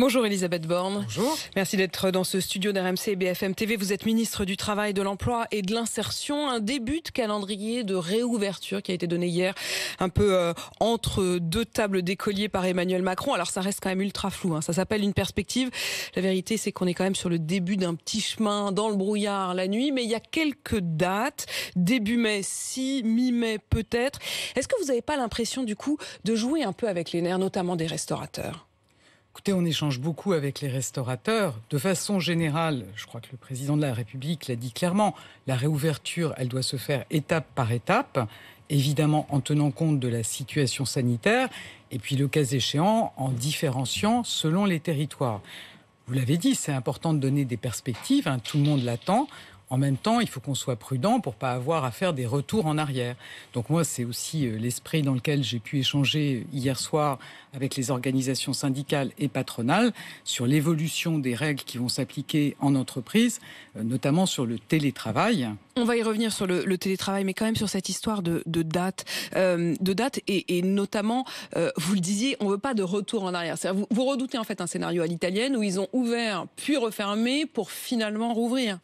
Bonjour Elisabeth Borne. Bonjour. Merci d'être dans ce studio d'RMC et BFM TV. Vous êtes ministre du Travail, de l'Emploi et de l'Insertion. Un début de calendrier de réouverture qui a été donné hier, un peu euh, entre deux tables d'écoliers par Emmanuel Macron. Alors ça reste quand même ultra flou. Hein. Ça s'appelle une perspective. La vérité, c'est qu'on est quand même sur le début d'un petit chemin dans le brouillard la nuit, mais il y a quelques dates. Début mai, si, mi-mai peut-être. Est-ce que vous n'avez pas l'impression du coup de jouer un peu avec les nerfs, notamment des restaurateurs Écoutez, on échange beaucoup avec les restaurateurs. De façon générale, je crois que le président de la République l'a dit clairement, la réouverture, elle doit se faire étape par étape, évidemment en tenant compte de la situation sanitaire, et puis le cas échéant, en différenciant selon les territoires. Vous l'avez dit, c'est important de donner des perspectives, hein, tout le monde l'attend. En même temps, il faut qu'on soit prudent pour pas avoir à faire des retours en arrière. Donc moi, c'est aussi euh, l'esprit dans lequel j'ai pu échanger euh, hier soir avec les organisations syndicales et patronales sur l'évolution des règles qui vont s'appliquer en entreprise, euh, notamment sur le télétravail. On va y revenir sur le, télétravail, mais quand même sur cette histoire de, date, de date et, notamment, vous le disiez, on veut pas de retour en arrière. Vous, vous redoutez en fait un scénario à l'italienne où ils ont ouvert puis refermé pour finalement rouvrir.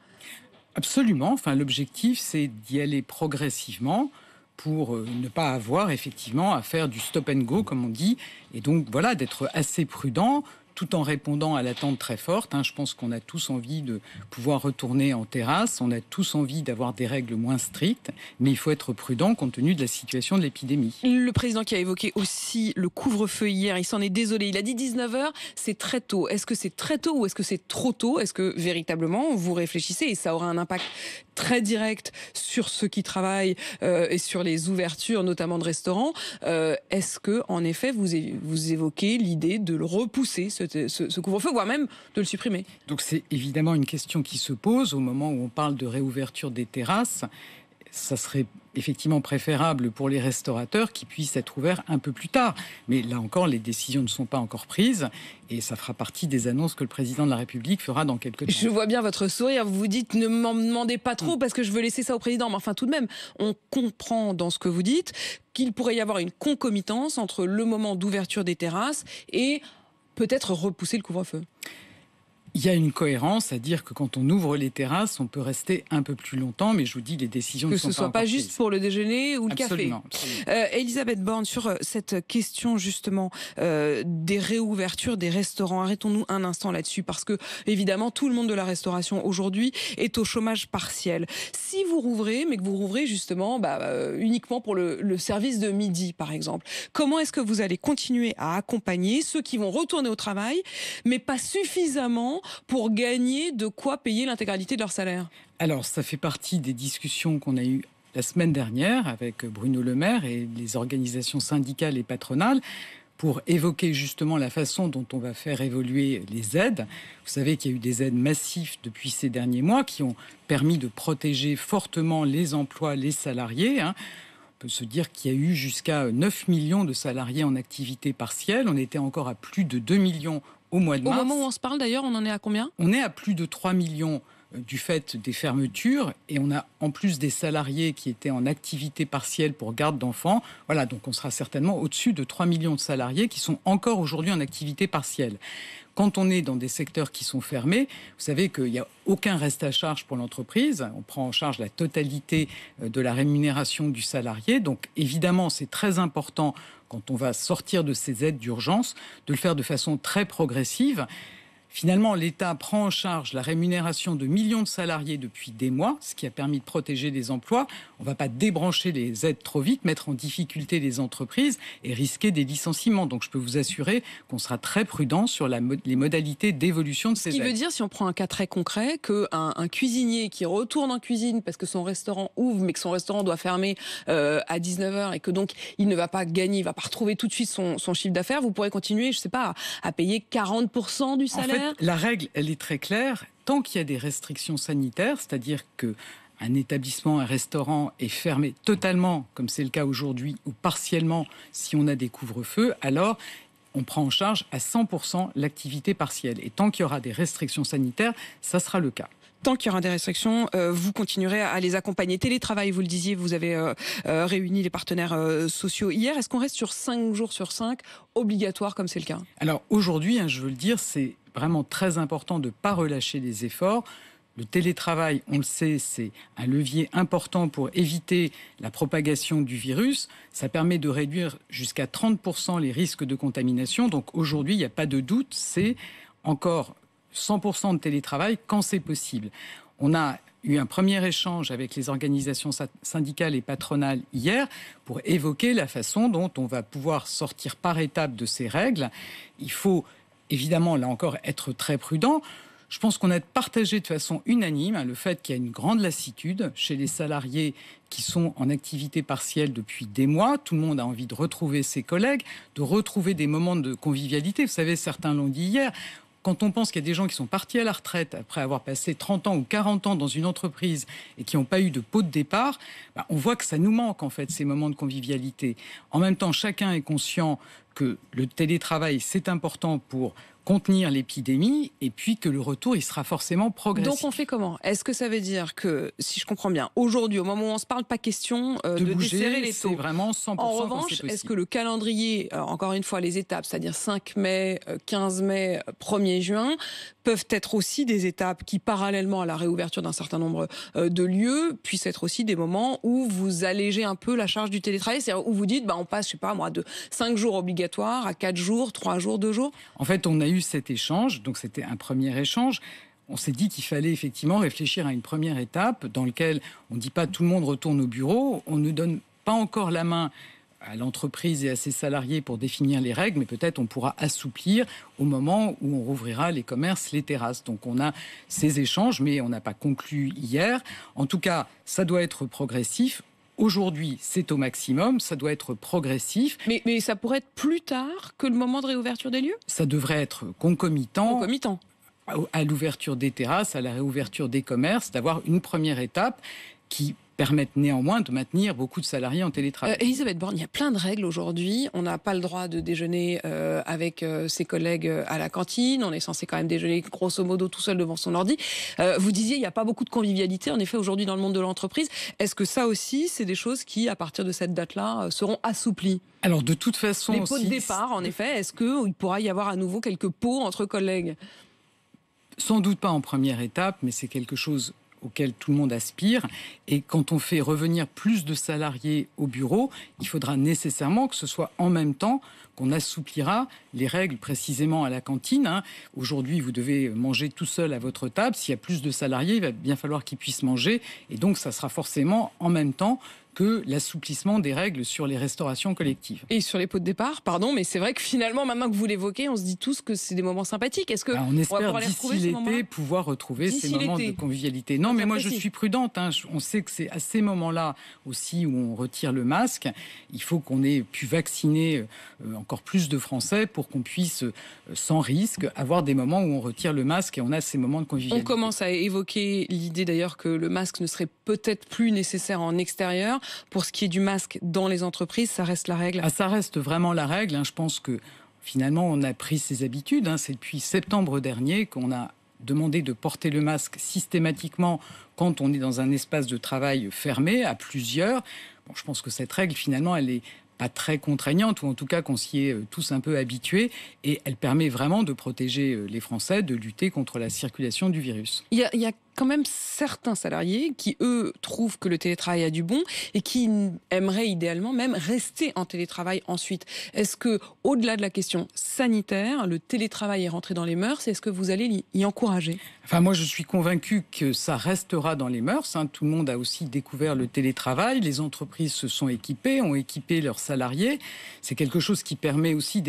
Absolument. Enfin, l'objectif, c'est d'y aller progressivement pour euh, ne pas avoir effectivement à faire du stop and go, comme on dit, et donc voilà, d'être assez prudent, tout en répondant à l'attente très forte. Hein. Je pense qu'on a tous envie de pouvoir retourner en terrasse, on a tous envie d'avoir des règles moins strictes, mais il faut être prudent compte tenu de la situation de l'épidémie. Le président qui a évoqué aussi le couvre-feu hier, il s'en est désolé. Il a dit 19h, c'est très tôt. Est-ce que c'est très tôt ou est-ce que c'est trop tôt Est-ce que véritablement vous réfléchissez et ça aura un impact très direct sur ceux qui travaillent euh, et sur les ouvertures, notamment de restaurants. Euh, est-ce que, en effet, vous, vous évoquez l'idée de le repousser, ce, couvre-feu, voire même de le supprimer Donc c'est évidemment une question qui se pose au moment où on parle de réouverture des terrasses. Ça serait effectivement préférable pour les restaurateurs qui puissent être ouverts un peu plus tard. Mais là encore, les décisions ne sont pas encore prises et ça fera partie des annonces que le président de la République fera dans quelques temps. Je vois bien votre sourire. Vous vous dites ne m'en demandez pas trop mm. parce que je veux laisser ça au président. Mais enfin, tout de même, on comprend dans ce que vous dites qu'il pourrait y avoir une concomitance entre le moment d'ouverture des terrasses et peut-être repousser le couvre-feu. Il y a une cohérence à dire que quand on ouvre les terrasses, on peut rester un peu plus longtemps, mais je vous dis, les décisions que ne sont pas. Que ce soit pas juste pour le déjeuner ou le café. Absolument. Euh, Elisabeth Borne, sur euh, cette question justement euh, des réouvertures des restaurants, arrêtons-nous un instant là-dessus, parce que évidemment, tout le monde de la restauration aujourd'hui est au chômage partiel. Si vous rouvrez, mais que vous rouvrez justement bah, euh, uniquement pour le, le service de midi, par exemple, comment est-ce que vous allez continuer à accompagner ceux qui vont retourner au travail, mais pas suffisamment pour gagner de quoi payer l'intégralité de leur salaire Alors, ça fait partie des discussions qu'on a eues la semaine dernière avec Bruno Le Maire et les organisations syndicales et patronales pour évoquer justement la façon dont on va faire évoluer les aides. Vous savez qu'il y a eu des aides massives depuis ces derniers mois qui ont permis de protéger fortement les emplois, les salariés. Hein. On peut se dire qu'il y a eu jusqu'à 9 millions de salariés en activité partielle. On était encore à plus de 2 millions au moment où on se parle d'ailleurs, on en est à combien On est à plus de 3 millions euh, du fait des fermetures et on a en plus des salariés qui étaient en activité partielle pour garde d'enfants. Voilà, donc on sera certainement au-dessus de 3 millions de salariés qui sont encore aujourd'hui en activité partielle. Quand on est dans des secteurs qui sont fermés, vous savez qu'il n'y a aucun reste à charge pour l'entreprise. On prend en charge la totalité euh, de la rémunération du salarié. Donc évidemment, c'est très important quand on va sortir de ces aides d'urgence, de le faire de façon très progressive Finalement, l'État prend en charge la rémunération de millions de salariés depuis des mois, ce qui a permis de protéger les emplois. On ne va pas débrancher les aides trop vite, mettre en difficulté les entreprises et risquer des licenciements. Donc je peux vous assurer qu'on sera très prudent sur la, les modalités d'évolution de ces aides. Ce qui veut dire, si on prend un cas très concret, qu'un un cuisinier qui retourne en cuisine parce que son restaurant ouvre, mais que son restaurant doit fermer euh, à 19h et que donc il ne va pas gagner, il ne va pas retrouver tout de suite son, chiffre d'affaires, vous pourrez continuer, je ne sais pas, à, payer 40% du salaire. La règle, elle est très claire. Tant qu'il y a des restrictions sanitaires, c'est-à-dire que un établissement, un restaurant est fermé totalement, comme c'est le cas aujourd'hui, ou partiellement si on a des couvre-feux, alors on prend en charge à 100% l'activité partielle. Et tant qu'il y aura des restrictions sanitaires, ça sera le cas tant qu'il y aura des restrictions, euh, vous continuerez à les accompagner. Télétravail, vous le disiez, vous avez euh, euh, réuni les partenaires sociaux hier. Est-ce qu'on reste sur 5 jours sur 5, obligatoires, comme c'est le cas Alors aujourd'hui, hein, je veux le dire, c'est vraiment très important de ne pas relâcher les efforts. Le télétravail, on le sait, c'est un levier important pour éviter la propagation du virus. Ça permet de réduire jusqu'à 30% les risques de contamination. Donc aujourd'hui, il n'y a pas de doute, c'est encore 100% de télétravail quand c'est possible. On a eu un premier échange avec les organisations syndicales et patronales hier pour évoquer la façon dont on va pouvoir sortir par étapes de ces règles. Il faut évidemment, là encore, être très prudent. Je pense qu'on a partagé de façon unanime le fait qu'il y a une grande lassitude chez les salariés qui sont en activité partielle depuis des mois. Tout le monde a envie de retrouver ses collègues, de retrouver des moments de convivialité. Vous savez, certains l'ont dit hier. Quand on pense qu'il y a des gens qui sont partis à la retraite après avoir passé 30 ans ou 40 ans dans une entreprise et qui n'ont pas eu de pot de départ, bah, on voit que ça nous manque en fait ces moments de convivialité. En même temps, chacun est conscient que le télétravail, c'est important pour contenir l'épidémie et puis que le retour il sera forcément progressif. Donc on fait comment Est-ce que ça veut dire que si je comprends bien, aujourd'hui au moment où on se parle pas question euh, de, desserrer les taux. vraiment 100 En revanche, est-ce que le calendrier euh, encore une fois les étapes, c'est-à-dire 5 mai, 15 euh, mai, 1er juin peuvent être aussi des étapes qui parallèlement à la réouverture d'un certain nombre de lieux puissent être aussi des moments où vous allégez un peu la charge du télétravail, c'est-à-dire où vous dites bah on passe je sais pas moi de 5 jours obligatoires à 4 jours, 3 jours, 2 jours. En fait, on a eu cet échange, donc c'était un premier échange. On s'est dit qu'il fallait effectivement réfléchir à une première étape dans laquelle on ne dit pas tout le monde retourne au bureau, on ne donne pas encore la main à l'entreprise et à ses salariés pour définir les règles, mais peut-être on pourra assouplir au moment où on rouvrira les commerces, les terrasses. Donc on a ces échanges, mais on n'a pas conclu hier. En tout cas, ça doit être progressif. Aujourd'hui, c'est au maximum, ça doit être progressif. Mais, ça pourrait être plus tard que le moment de réouverture des lieux Ça devrait être concomitant. Concomitant. À l'ouverture des terrasses, à la réouverture des commerces, d'avoir une première étape qui permettent néanmoins de maintenir beaucoup de salariés en télétravail. Euh, Elisabeth Borne, il y a plein de règles aujourd'hui. On n'a pas le droit de déjeuner euh, avec euh, ses collègues à la cantine. On est censé quand même déjeuner grosso modo tout seul devant son ordi. vous disiez, il n'y a pas beaucoup de convivialité, en effet, aujourd'hui dans le monde de l'entreprise. Est-ce que ça aussi, c'est des choses qui, à partir de cette date-là, seront assouplies Alors, de toute façon... Les pots de départ, en effet, est-ce qu'il pourra y avoir à nouveau quelques pots entre collègues sans doute pas en première étape, mais c'est quelque chose auquel tout le monde aspire. Et quand on fait revenir plus de salariés au bureau, il faudra nécessairement que ce soit en même temps qu'on assouplira les règles précisément à la cantine. Hein. Aujourd'hui, vous devez manger tout seul à votre table. S'il y a plus de salariés, il va bien falloir qu'ils puissent manger. Et donc, ça sera forcément en même temps que l'assouplissement des règles sur les restaurations collectives. Et sur les pots de départ, pardon, mais c'est vrai que finalement, maintenant que vous l'évoquez, on se dit tous que c'est des moments sympathiques. Est-ce que bah, on espère d'ici l'été pouvoir retrouver ces moments de convivialité Non, mais moi je suis prudente. Hein. On sait que c'est à ces moments-là aussi où on retire le masque. Il faut qu'on ait pu vacciner euh, encore plus de Français pour qu'on puisse, euh, sans risque, avoir des moments où on retire le masque et on a ces moments de convivialité. On commence à évoquer l'idée d'ailleurs que le masque ne serait peut-être plus nécessaire en extérieur. Pour ce qui est du masque dans les entreprises, ça reste la règle ah, Ça reste vraiment la règle. Hein. Je pense que finalement, on a pris ses habitudes. Hein. C'est depuis septembre dernier qu'on a demandé de porter le masque systématiquement quand on est dans un espace de travail fermé, à plusieurs. je pense que cette règle, finalement, elle n'est pas très contraignante, ou en tout cas qu'on s'y est euh, tous un peu habitués, et elle permet vraiment de protéger euh, les Français, de lutter contre la circulation du virus quand même certains salariés qui, eux, trouvent que le télétravail a du bon et qui aimeraient idéalement même rester en télétravail ensuite. Est-ce que, au-delà de la question sanitaire, le télétravail est rentré dans les mœurs Est-ce que vous allez y encourager Enfin, moi, je suis convaincu que ça restera dans les mœurs. Hein. Tout le monde a aussi découvert le télétravail. Les entreprises se sont équipées, ont équipé leurs salariés. C'est quelque chose qui permet aussi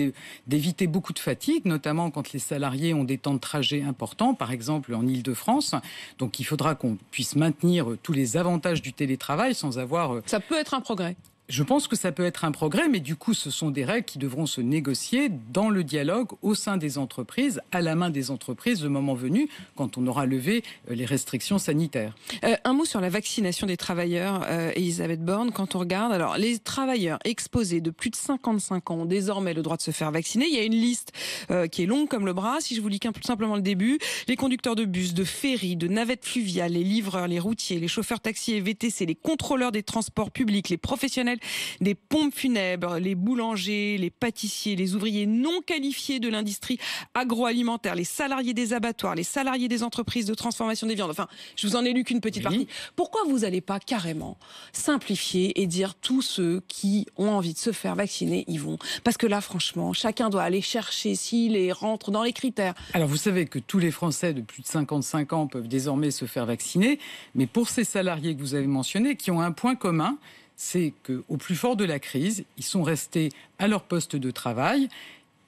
d'éviter beaucoup de fatigue, notamment quand les salariés ont des temps de trajet importants, par exemple en Ile-de-France. Donc il faudra qu'on puisse maintenir tous les avantages du télétravail sans avoir... Euh, Ça peut être un progrès. Je pense que ça peut être un progrès, mais du coup, ce sont des règles qui devront se négocier dans le dialogue au sein des entreprises, à la main des entreprises, le moment venu, quand on aura levé euh, les restrictions sanitaires. Euh, un mot sur la vaccination des travailleurs, euh, Elisabeth Borne. Quand on regarde, alors les travailleurs exposés de plus de 55 ans ont désormais le droit de se faire vacciner. Il y a une liste euh, qui est longue comme le bras. Si je vous lis qu'un simplement le début, les conducteurs de bus, de ferry, de navettes fluviales, les livreurs, les routiers, les chauffeurs taxis et VTC, les contrôleurs des transports publics, les professionnels des pompes funèbres, les boulangers, les pâtissiers, les ouvriers non qualifiés de l'industrie agroalimentaire, les salariés des abattoirs, les salariés des entreprises de transformation des viandes. Enfin, je vous en ai lu qu'une petite partie. Pourquoi vous n'allez pas carrément simplifier et dire tous ceux qui ont envie de se faire vacciner, ils vont Parce que là, franchement, chacun doit aller chercher s'il est rentre dans les critères. Alors, vous savez que tous les Français de plus de 55 ans peuvent désormais se faire vacciner, mais pour ces salariés que vous avez mentionnés, qui ont un point commun, c'est qu'au plus fort de la crise, ils sont restés à leur poste de travail.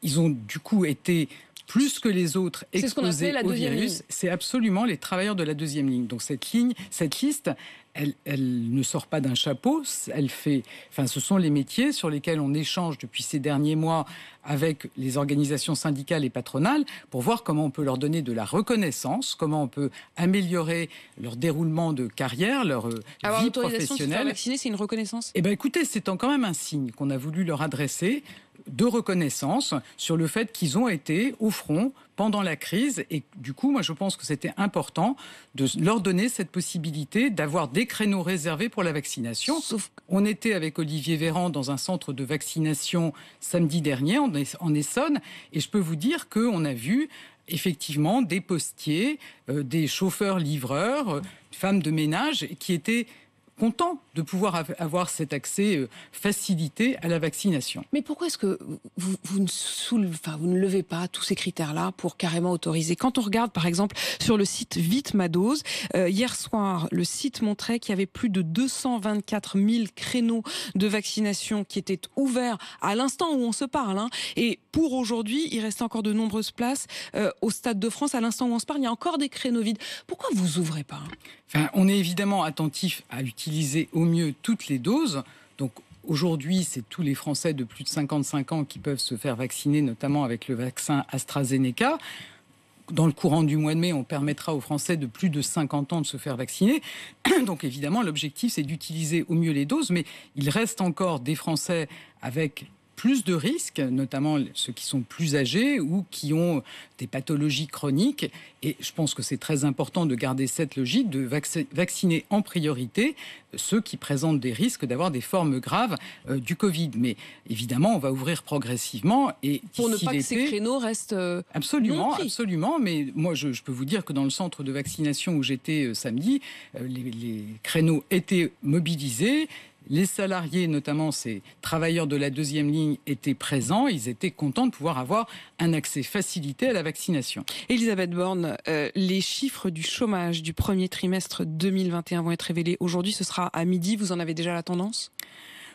Ils ont du coup été plus que les autres exposés ce au virus, c'est absolument les travailleurs de la deuxième ligne. Donc cette ligne, cette liste, elle, elle, ne sort pas d'un chapeau. Elle fait, enfin, ce sont les métiers sur lesquels on échange depuis ces derniers mois avec les organisations syndicales et patronales pour voir comment on peut leur donner de la reconnaissance, comment on peut améliorer leur déroulement de carrière, leur euh, vie professionnelle. De se faire vacciner, c'est une reconnaissance. Eh ben, écoutez, c'est quand même un signe qu'on a voulu leur adresser de reconnaissance sur le fait qu'ils ont été au front pendant la crise. Et du coup, moi, je pense que c'était important de leur donner cette possibilité d'avoir des créneaux réservés pour la vaccination. Sauf qu'on était avec Olivier Véran dans un centre de vaccination samedi dernier en Essonne. Et je peux vous dire qu'on a vu effectivement des postiers, euh, des chauffeurs-livreurs, des euh, femmes de ménage qui étaient content de pouvoir avoir cet accès euh, facilité à la vaccination. Mais pourquoi est-ce que vous, ne enfin, vous, ne levez pas tous ces critères-là pour carrément autoriser Quand on regarde par exemple sur le site Vite ma dose, euh, hier soir, le site montrait qu'il y avait plus de 224 000 créneaux de vaccination qui étaient ouverts à l'instant où on se parle. Hein. Et pour aujourd'hui, il reste encore de nombreuses places euh, au Stade de France à l'instant où on se parle. Il y a encore des créneaux vides. Pourquoi vous ouvrez pas hein enfin, On est évidemment attentif à l'utilisation utiliser au mieux toutes les doses. Donc Aujourd'hui, c'est tous les Français de plus de 55 ans qui peuvent se faire vacciner, notamment avec le vaccin AstraZeneca. Dans le courant du mois de mai, on permettra aux Français de plus de 50 ans de se faire vacciner. Donc évidemment, l'objectif, c'est d'utiliser au mieux les doses, mais il reste encore des Français avec plus de risques, notamment ceux qui sont plus âgés ou qui ont des pathologies chroniques. Et je pense que c'est très important de garder cette logique, de vacciner en priorité ceux qui présentent des risques d'avoir des formes graves euh, du Covid. Mais évidemment, on va ouvrir progressivement. Et Pour ne pas que ces créneaux restent. Euh, absolument, absolument. Mais moi, je, peux vous dire que dans le centre de vaccination où j'étais euh, samedi, les, les créneaux étaient mobilisés les salariés, notamment ces travailleurs de la deuxième ligne, étaient présents. Ils étaient contents de pouvoir avoir un accès facilité à la vaccination. Elisabeth Borne, euh, les chiffres du chômage du premier trimestre 2021 vont être révélés aujourd'hui. Ce sera à midi. Vous en avez déjà la tendance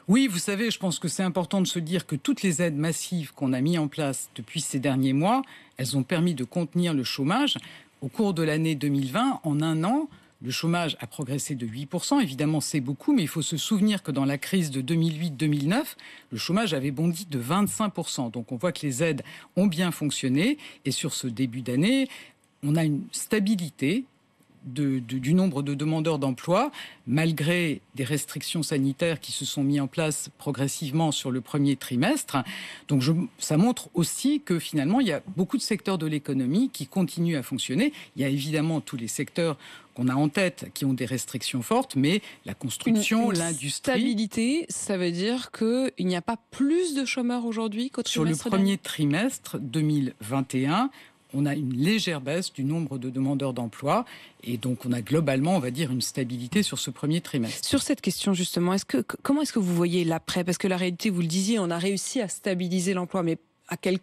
oui, vous savez, je pense que c'est important de se dire que toutes les aides massives qu'on a mises en place depuis ces derniers mois, elles ont permis de contenir le chômage. Au cours de l'année 2020, en un an, le chômage a progressé de 8%. Évidemment, c'est beaucoup, mais il faut se souvenir que dans la crise de 2008-2009, le chômage avait bondi de 25%. Donc on voit que les aides ont bien fonctionné. Et sur ce début d'année, on a une stabilité de, du nombre de demandeurs d'emploi, malgré des restrictions sanitaires qui se sont mises en place progressivement sur le premier trimestre. Donc je, ça montre aussi que finalement, il y a beaucoup de secteurs de l'économie qui continuent à fonctionner. Il y a évidemment tous les secteurs qu'on a en tête, qui ont des restrictions fortes, mais la construction, l'industrie. Stabilité, ça veut dire qu'il n'y a pas plus de chômeurs aujourd'hui qu'au Sur le premier trimestre 2021, on a une légère baisse du nombre de demandeurs d'emploi. Et donc, on a globalement, on va dire, une stabilité sur ce premier trimestre. Sur cette question, justement, est-ce que, comment est-ce que vous voyez l'après Parce que la réalité, vous le disiez, on a réussi à stabiliser l'emploi, mais à quel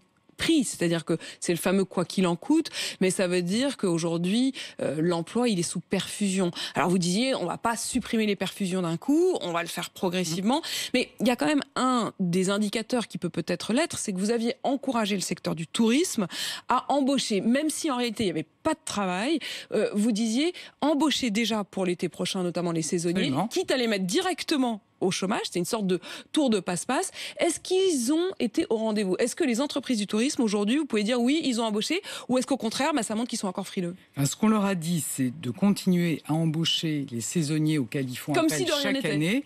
c'est-à-dire que c'est le fameux quoi qu'il en coûte, mais ça veut dire qu'aujourd'hui, euh, l'emploi, il est sous perfusion. Alors vous disiez, on va pas supprimer les perfusions d'un coup, on va le faire progressivement, mm-hmm. mais il y a quand même un des indicateurs qui peut peut-être l'être, c'est que vous aviez encouragé le secteur du tourisme à embaucher, même si en réalité, il n'y avait pas de travail. Euh, vous disiez, embaucher déjà pour l'été prochain, notamment les saisonniers, quitte à les mettre directement au chômage. C'est une sorte de tour de passe-passe. Est-ce qu'ils ont été au rendez-vous Est-ce que les entreprises du tourisme aujourd'hui, vous pouvez dire oui, ils ont embauché Ou est-ce qu'au contraire, bah, ça montre qu'ils sont encore frileux Ce qu'on leur a dit, c'est de continuer à embaucher les saisonniers auxquels ils font Comme si chaque année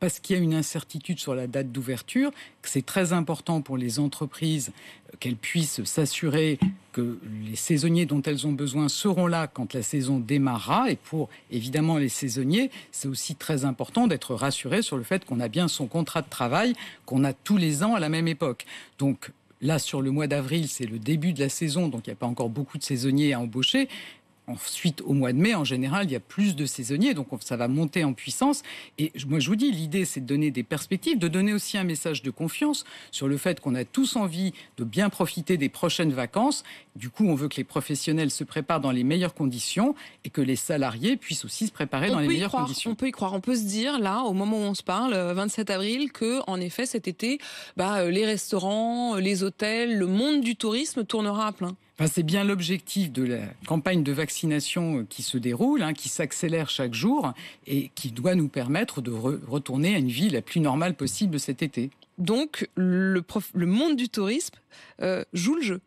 parce qu'il y a une incertitude sur la date d'ouverture, c'est très important pour les entreprises qu'elles puissent s'assurer que les saisonniers dont elles ont besoin seront là quand la saison démarrera. Et pour évidemment les saisonniers, c'est aussi très important d'être rassuré sur le fait qu'on a bien son contrat de travail, qu'on a tous les ans à la même époque. Donc Là, sur le mois d'avril, c'est le début de la saison, donc il n'y a pas encore beaucoup de saisonniers à embaucher. Ensuite, au mois de mai, en général, il y a plus de saisonniers, donc ça va monter en puissance. Et moi, je vous dis, l'idée, c'est de donner des perspectives, de donner aussi un message de confiance sur le fait qu'on a tous envie de bien profiter des prochaines vacances. Du coup, on veut que les professionnels se préparent dans les meilleures conditions et que les salariés puissent aussi se préparer dans les meilleures conditions. On peut y croire, on peut se dire, là, au moment où on se parle, 27 euh, avril, que, en effet, cet été, bah, euh, les restaurants, euh, les hôtels, le monde du tourisme tournera à plein c'est bien l'objectif de la campagne de vaccination euh, qui se déroule, hein, qui s'accélère chaque jour et qui doit nous permettre de retourner à une vie la plus normale possible cet été. Donc, le, monde du tourisme euh, joue le jeu.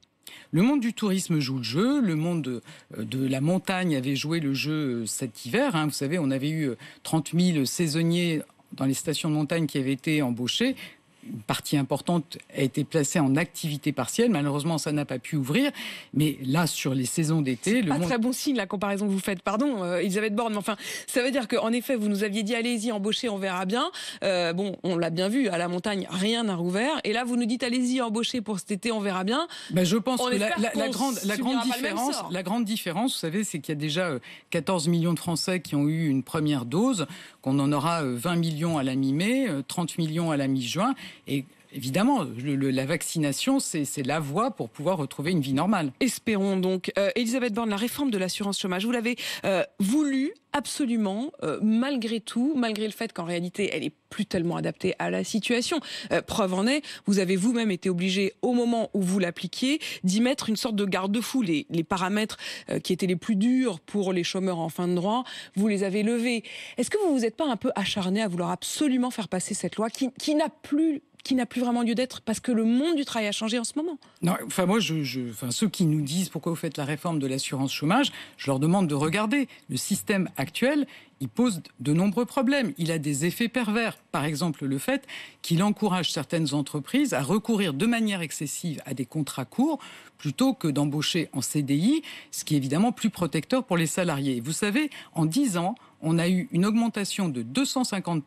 Le monde du tourisme joue le jeu, le monde euh, de, la montagne avait joué le jeu cet hiver. Hein. Vous savez, on avait eu 30 000 saisonniers dans les stations de montagne qui avaient été embauchés une partie importante a été placée en activité partielle. Malheureusement, ça n'a pas pu ouvrir. Mais là, sur les saisons d'été, le pas très bon signe la comparaison que vous faites. Pardon, ils euh, Elisabeth Borne. enfin, ça veut dire qu'en effet, vous nous aviez dit allez-y, embauchez, on verra bien. Euh, bon, on l'a bien vu à la montagne, rien n'a rouvert. Et là, vous nous dites allez-y, embauchez pour cet été, on verra bien. Ben, je pense que grande, la grande différence, la grande différence, vous savez, c'est qu'il y a déjà 14 euh, millions de Français qui ont eu une première dose, qu'on en aura 20 millions à la mi-mai, 30 millions à la mi-juin. Et évidemment, la vaccination, c'est la voie pour pouvoir retrouver une vie normale. Espérons donc. Euh, Elisabeth Borne, la réforme de l'assurance chômage, vous l'avez euh, voulu absolument, euh, malgré tout, malgré le fait qu'en réalité, elle est plus tellement adaptée à la situation. preuve en est, vous avez vous-même été obligé, au moment où vous l'appliquiez, d'y mettre une sorte de garde-fou. Les, les, paramètres qui étaient les plus durs pour les chômeurs en fin de droit, vous les avez levés. Est-ce que vous vous êtes pas un peu acharné à vouloir absolument faire passer cette loi qui, qui n'a plus qui n'a plus vraiment lieu d'être parce que le monde du travail a changé en ce moment. Non, enfin moi, je, enfin ceux qui nous disent pourquoi vous faites la réforme de l'assurance chômage, je leur demande de regarder le système actuel. Il pose de nombreux problèmes. Il a des effets pervers. Par exemple, le fait qu'il encourage certaines entreprises à recourir de manière excessive à des contrats courts plutôt que d'embaucher en CDI, ce qui est évidemment plus protecteur pour les salariés. Vous savez, en 10 ans, on a eu une augmentation de 250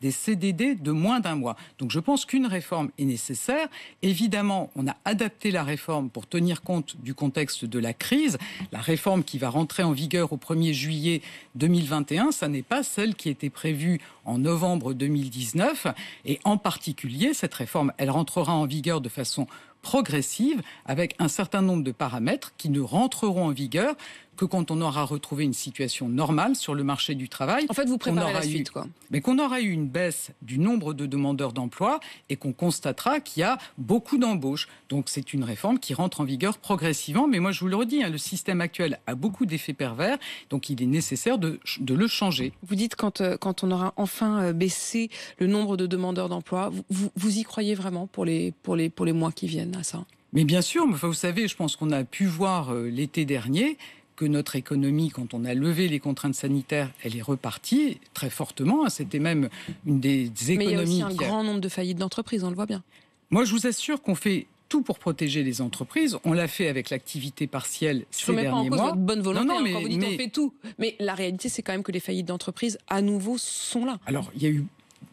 des CDD de moins d'un mois. Donc je pense qu'une réforme est nécessaire. Évidemment, on a adapté la réforme pour tenir compte du contexte de la crise. La réforme qui va rentrer en vigueur au 1er juillet 2021, ça n'est pas celle qui était prévue en novembre 2019. Et en particulier, cette réforme, elle rentrera en vigueur de façon progressive avec un certain nombre de paramètres qui ne rentreront en vigueur que quand on aura retrouvé une situation normale sur le marché du travail. En fait, vous préparez la suite, quoi. Mais qu'on aura eu une baisse du nombre de demandeurs d'emploi et qu'on constatera qu'il y a beaucoup d'embauches. Donc, c'est une réforme qui rentre en vigueur progressivement. Mais moi, je vous le redis, hein, le système actuel a beaucoup d'effets pervers. Donc, il est nécessaire de, le changer. Vous dites quand, euh, quand on aura enfin euh, baissé le nombre de demandeurs d'emploi, vous, y croyez vraiment pour les, pour, les, pour les mois qui viennent à ça mais bien sûr, vous savez, je pense qu'on a pu voir euh, l'été dernier que notre économie, quand on a levé les contraintes sanitaires, elle est repartie très fortement. Hein, c'était même une des économies. Mais il y a aussi un grand nombre de faillites d'entreprises, on le voit bien. Moi, je vous assure qu'on fait tout pour protéger les entreprises. On l'a fait avec l'activité partielle ces derniers en mois. bonne volonté non, hein, mais, vous dites on fait tout. Mais la réalité, c'est quand même que les faillites d'entreprises, à nouveau, sont là. Alors, il y a eu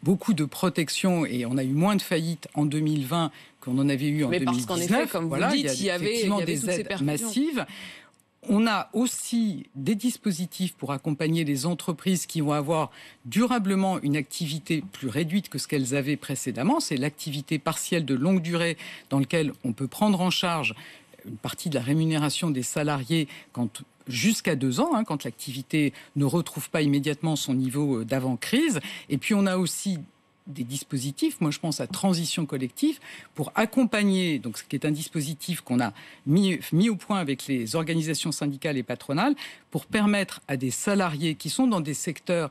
beaucoup de protection et on a eu moins de faillites en 2020 qu'on en avait eu en mais 2019. Parce qu'en effet, comme vous voilà, dites, il y, avait, des aides massives on a aussi des dispositifs pour accompagner les entreprises qui vont avoir durablement une activité plus réduite que ce qu'elles avaient précédemment. C'est l'activité partielle de longue durée dans laquelle on peut prendre en charge une partie de la rémunération des salariés quand jusqu'à deux ans, hein, quand l'activité ne retrouve pas immédiatement son niveau euh, d'avant-crise. Et puis on a aussi des dispositifs, moi je pense à transition collective, pour accompagner, donc ce qui est un dispositif qu'on a mis, mis au point avec les organisations syndicales et patronales, pour permettre à des salariés qui sont dans des secteurs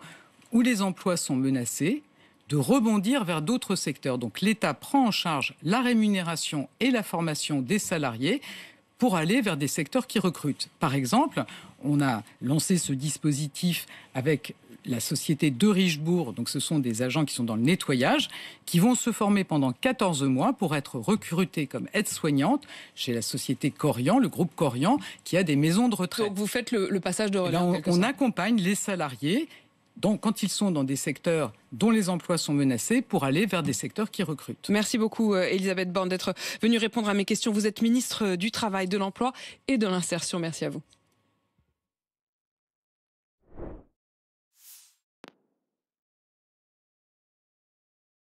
où les emplois sont menacés, de rebondir vers d'autres secteurs. Donc l'État prend en charge la rémunération et la formation des salariés pour aller vers des secteurs qui recrutent. Par exemple, on a lancé ce dispositif avec la société de Richebourg, donc ce sont des agents qui sont dans le nettoyage, qui vont se former pendant 14 mois pour être recrutés comme aides-soignantes chez la société Corian, le groupe Corian, qui a des maisons de retraite. Donc vous faites le, passage de relais. On, accompagne les salariés donc, quand ils sont dans des secteurs dont les emplois sont menacés, pour aller vers des secteurs qui recrutent. Merci beaucoup, euh, Elisabeth Borne, d'être venue répondre à mes questions. Vous êtes ministre euh, du Travail, de l'Emploi et de l'Insertion. Merci à vous.